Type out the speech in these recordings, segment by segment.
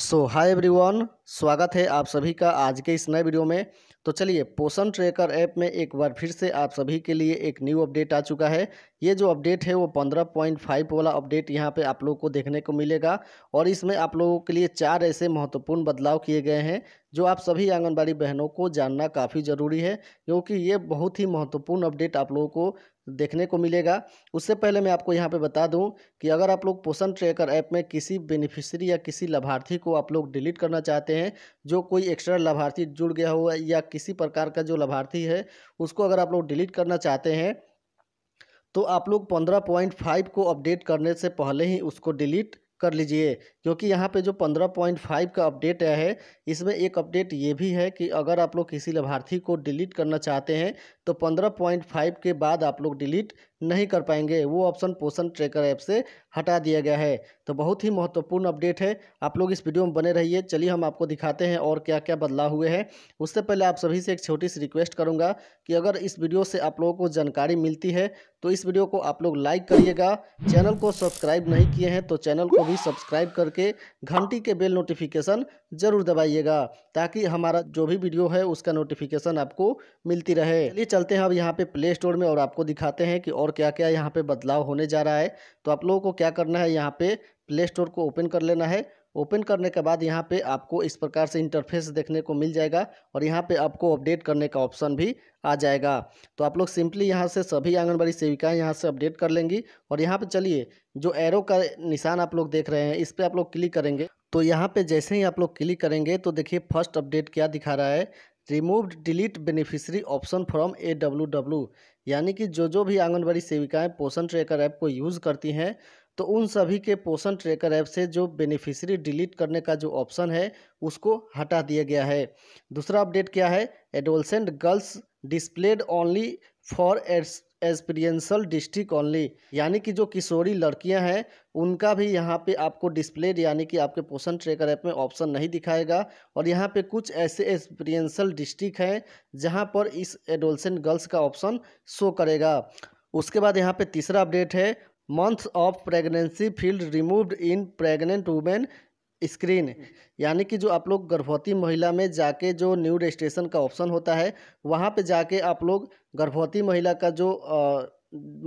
सो hi everyone स्वागत है आप सभी का आज के इस नए वीडियो में तो चलिए पोषण ट्रेकर ऐप में एक बार फिर से आप सभी के लिए एक न्यू अपडेट आ चुका है ये जो अपडेट है वो पंद्रह पॉइंट फाइव वाला अपडेट यहाँ पे आप लोगों को देखने को मिलेगा और इसमें आप लोगों के लिए चार ऐसे महत्वपूर्ण बदलाव किए गए हैं जो आप सभी आंगनबाड़ी बहनों को जानना काफ़ी ज़रूरी है क्योंकि ये बहुत ही महत्वपूर्ण अपडेट आप लोगों को देखने को मिलेगा उससे पहले मैं आपको यहाँ पे बता दूँ कि अगर आप लोग पोषण ट्रैकर ऐप में किसी बेनिफिशरी या किसी लाभार्थी को आप लोग डिलीट करना चाहते हैं जो कोई एक्स्ट्रा लाभार्थी जुड़ गया हो या किसी प्रकार का जो लाभार्थी है उसको अगर आप लोग डिलीट करना चाहते हैं तो आप लोग पंद्रह पॉइंट फाइव को अपडेट करने से पहले ही उसको डिलीट कर लीजिए क्योंकि यहाँ पे जो 15.5 का अपडेट है इसमें एक अपडेट ये भी है कि अगर आप लोग किसी लाभार्थी को डिलीट करना चाहते हैं तो 15.5 के बाद आप लोग डिलीट नहीं कर पाएंगे वो ऑप्शन पोषण ट्रैकर ऐप से हटा दिया गया है तो बहुत ही महत्वपूर्ण अपडेट है आप लोग इस वीडियो में बने रहिए चलिए हम आपको दिखाते हैं और क्या क्या बदलाव हुए हैं उससे पहले आप सभी से एक छोटी सी रिक्वेस्ट करूँगा कि अगर इस वीडियो से आप लोगों को जानकारी मिलती है तो इस वीडियो को आप लोग लाइक करिएगा चैनल को सब्सक्राइब नहीं किए हैं तो चैनल को भी सब्सक्राइब करके घंटी के बेल नोटिफिकेशन ज़रूर दबाइएगा ताकि हमारा जो भी वीडियो है उसका नोटिफिकेशन आपको मिलती रहे चलिए चलते हैं अब यहाँ पे प्ले स्टोर में और आपको दिखाते हैं कि और क्या क्या यहाँ पे बदलाव होने जा रहा है तो आप लोगों को क्या करना है यहाँ पे प्ले स्टोर को ओपन कर लेना है ओपन करने के बाद यहाँ पे आपको इस प्रकार से इंटरफेस देखने को मिल जाएगा और यहाँ पे आपको अपडेट करने का ऑप्शन भी आ जाएगा तो आप लोग सिंपली यहाँ से सभी आंगनबाड़ी सेविकाएं यहाँ से अपडेट कर लेंगी और यहाँ पे चलिए जो एरो का निशान आप लोग देख रहे हैं इस पर आप लोग क्लिक करेंगे तो यहाँ पे जैसे ही आप लोग क्लिक करेंगे तो देखिए फर्स्ट अपडेट क्या दिखा रहा है removed delete beneficiary option from A W W यानी कि जो जो भी आंगनबाड़ी सेविकाएं पोषण ट्रैकर ऐप को यूज़ करती हैं तो उन सभी के पोषण ट्रैकर ऐप से जो बेनिफिशियरी डिलीट करने का जो ऑप्शन है उसको हटा दिया गया है दूसरा अपडेट क्या है adolescent girls displayed only for aids experiential district only यानी कि जो किशोरी लड़कियां हैं उनका भी यहाँ पे आपको डिस्प्लेड यानी कि आपके पोषण ट्रेकर ऐप में ऑप्शन नहीं दिखाएगा और यहाँ पे कुछ ऐसे एक्सपीरियंसल डिस्ट्रिक्ट हैं जहाँ पर इस एडोलसेंट गर्ल्स का ऑप्शन शो करेगा उसके बाद यहाँ पर तीसरा अपडेट है month of pregnancy field removed in pregnant women screen यानी कि जो आप लोग गर्भवती महिला में जाके जो न्यू रजिस्ट्रेशन का ऑप्शन होता है वहाँ पे जाके आप लोग गर्भवती महिला का जो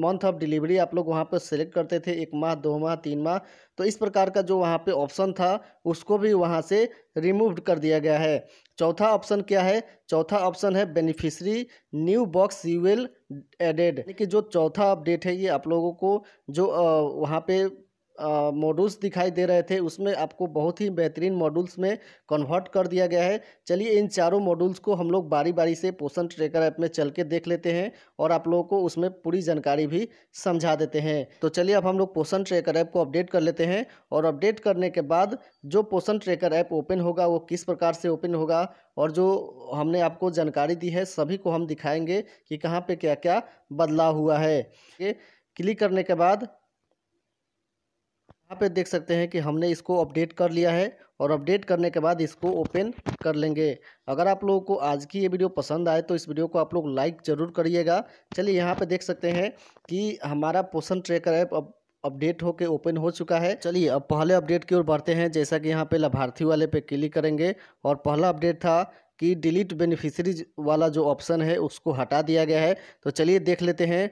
मंथ ऑफ डिलीवरी आप लोग वहाँ पर सेलेक्ट करते थे एक माह दो माह तीन माह तो इस प्रकार का जो वहाँ पे ऑप्शन था उसको भी वहाँ से रिमूव कर दिया गया है चौथा ऑप्शन क्या है चौथा ऑप्शन है beneficiary new box U L added कि जो चौथा अपडेट है ये आप लोगों को जो वहाँ पे मॉड्यूल्स दिखाई दे रहे थे उसमें आपको बहुत ही बेहतरीन मॉड्यूल्स में कन्वर्ट कर दिया गया है चलिए इन चारों मॉड्यूल्स को हम लोग बारी बारी से पोषण ट्रेकर ऐप में चल के देख लेते हैं और आप लोगों को उसमें पूरी जानकारी भी समझा देते हैं तो चलिए अब हम लोग पोषण ट्रेकर ऐप को अपडेट कर लेते हैं और अपडेट करने के बाद जो पोषण ट्रेकर ऐप ओपन होगा वो किस प्रकार से ओपन होगा और जो हमने आपको जानकारी दी है सभी को हम दिखाएँगे कि कहाँ पर क्या क्या बदलाव हुआ है क्लिक करने के बाद यहाँ पे देख सकते हैं कि हमने इसको अपडेट कर लिया है और अपडेट करने के बाद इसको ओपन कर लेंगे अगर आप लोगों को आज की ये वीडियो पसंद आए तो इस वीडियो को आप लोग लाइक ज़रूर करिएगा चलिए यहाँ पे देख सकते हैं कि हमारा पोषण ट्रैकर ऐप अब अपडेट होके ओपन हो चुका है चलिए अब पहले अपडेट की ओर बढ़ते हैं जैसा कि यहाँ पे लाभार्थी वाले पे क्लिक करेंगे और पहला अपडेट था कि डिलीट बेनिफिशरीज वाला जो ऑप्शन है उसको हटा दिया गया है तो चलिए देख लेते हैं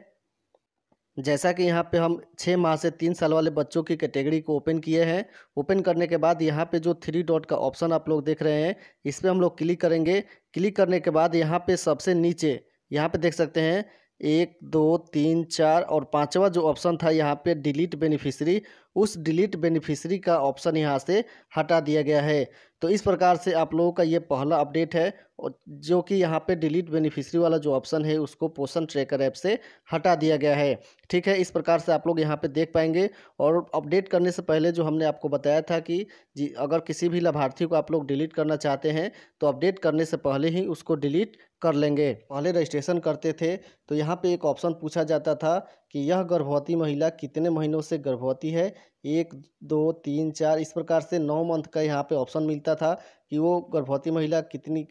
जैसा कि यहाँ पे हम छः माह से तीन साल वाले बच्चों की कैटेगरी को ओपन किए हैं ओपन करने के बाद यहाँ पे जो थ्री डॉट का ऑप्शन आप लोग देख रहे हैं इस पर हम लोग क्लिक करेंगे क्लिक करने के बाद यहाँ पे सबसे नीचे यहाँ पे देख सकते हैं एक दो तीन चार और पांचवा जो ऑप्शन था यहाँ पे डिलीट बेनिफिशरी उस डिलीट बेनिफिशरी का ऑप्शन यहाँ से हटा दिया गया है तो इस प्रकार से आप लोगों का ये पहला अपडेट है जो कि यहाँ पे डिलीट बेनिफिशरी वाला जो ऑप्शन है उसको पोषण ट्रैकर ऐप से हटा दिया गया है ठीक है इस प्रकार से आप लोग यहाँ पे देख पाएंगे और अपडेट करने से पहले जो हमने आपको बताया था कि जी अगर किसी भी लाभार्थी को आप लोग डिलीट करना चाहते हैं तो अपडेट करने से पहले ही उसको डिलीट कर लेंगे पहले रजिस्ट्रेशन करते थे तो यहाँ पे एक ऑप्शन पूछा जाता था कि यह गर्भवती महिला कितने महीनों से गर्भवती है एक दो तीन चार इस प्रकार से नौ मंथ का यहाँ पे ऑप्शन मिलता था कि वो गर्भवती महिला कितनी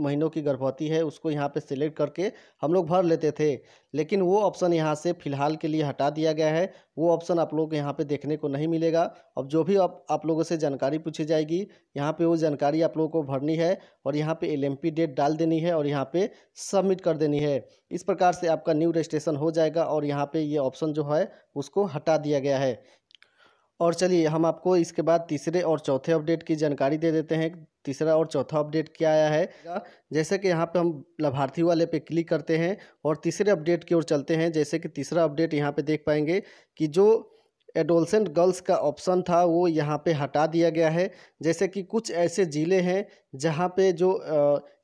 महीनों की गर्भवती है उसको यहाँ पे सिलेक्ट करके हम लोग भर लेते थे लेकिन वो ऑप्शन यहाँ से फ़िलहाल के लिए हटा दिया गया है वो ऑप्शन आप लोग को यहाँ पे देखने को नहीं मिलेगा अब जो भी आप आप लोगों से जानकारी पूछी जाएगी यहाँ पे वो जानकारी आप लोगों को भरनी है और यहाँ पे एल डेट डाल देनी है और यहाँ पे सबमिट कर देनी है इस प्रकार से आपका न्यू रजिस्ट्रेशन हो जाएगा और यहाँ पर ये ऑप्शन जो है उसको हटा दिया गया है और चलिए हम आपको इसके बाद तीसरे और चौथे अपडेट की जानकारी दे देते हैं तीसरा और चौथा अपडेट क्या आया है जैसे कि यहाँ पे हम लाभार्थी वाले पे क्लिक करते हैं और तीसरे अपडेट की ओर चलते हैं जैसे कि तीसरा अपडेट यहाँ पे देख पाएंगे कि जो एडोलसेंट गर्ल्स का ऑप्शन था वो यहाँ पे हटा दिया गया है जैसे कि कुछ ऐसे ज़िले हैं जहाँ पे जो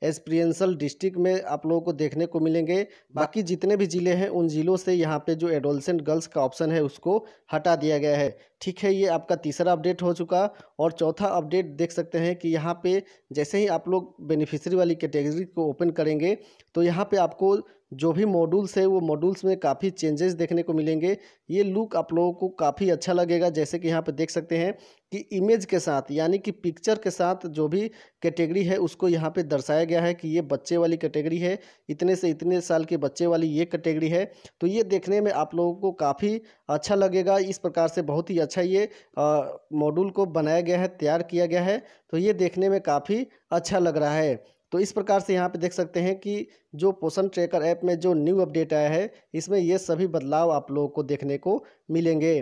एक्सपीरियंसल डिस्ट्रिक्ट में आप लोगों को देखने को मिलेंगे बाकी जितने भी ज़िले हैं उन ज़िलों से यहाँ पे जो एडोलसेंट गर्ल्स का ऑप्शन है उसको हटा दिया गया है ठीक है ये आपका तीसरा अपडेट हो चुका और चौथा अपडेट देख सकते हैं कि यहाँ पे जैसे ही आप लोग बेनिफिशरी वाली कैटेगरी को ओपन करेंगे तो यहाँ पर आपको जो भी मॉड्यूल्स है वो मॉड्यूल्स में काफ़ी चेंजेस देखने को मिलेंगे ये लुक आप लोगों को काफ़ी अच्छा लगेगा जैसे कि यहाँ पर देख सकते हैं कि इमेज के साथ यानी कि पिक्चर के साथ जो भी कैटेगरी है उसको यहाँ पे दर्शाया गया है कि ये बच्चे वाली कैटेगरी है इतने से इतने साल के बच्चे वाली ये कैटेगरी है तो ये देखने में आप लोगों को काफ़ी अच्छा लगेगा इस प्रकार से बहुत ही अच्छा ये मॉड्यूल को बनाया गया है तैयार किया गया है तो ये देखने में काफ़ी अच्छा लग रहा है तो इस प्रकार से यहाँ पे देख सकते हैं कि जो पोषण ट्रैकर ऐप में जो न्यू अपडेट आया है इसमें ये सभी बदलाव आप लोगों को देखने को मिलेंगे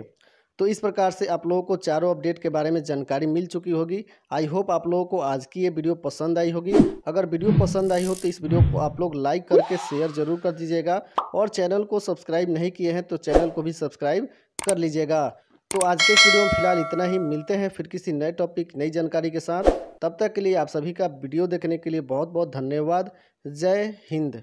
तो इस प्रकार से आप लोगों को चारों अपडेट के बारे में जानकारी मिल चुकी होगी आई होप आप लोगों को आज की ये वीडियो पसंद आई होगी अगर वीडियो पसंद आई हो तो इस वीडियो को आप लोग लाइक करके शेयर जरूर कर दीजिएगा और चैनल को सब्सक्राइब नहीं किए हैं तो चैनल को भी सब्सक्राइब कर लीजिएगा तो आज के वीडियो में फिलहाल इतना ही मिलते हैं फिर किसी नए टॉपिक नई जानकारी के साथ तब तक के लिए आप सभी का वीडियो देखने के लिए बहुत बहुत धन्यवाद जय हिंद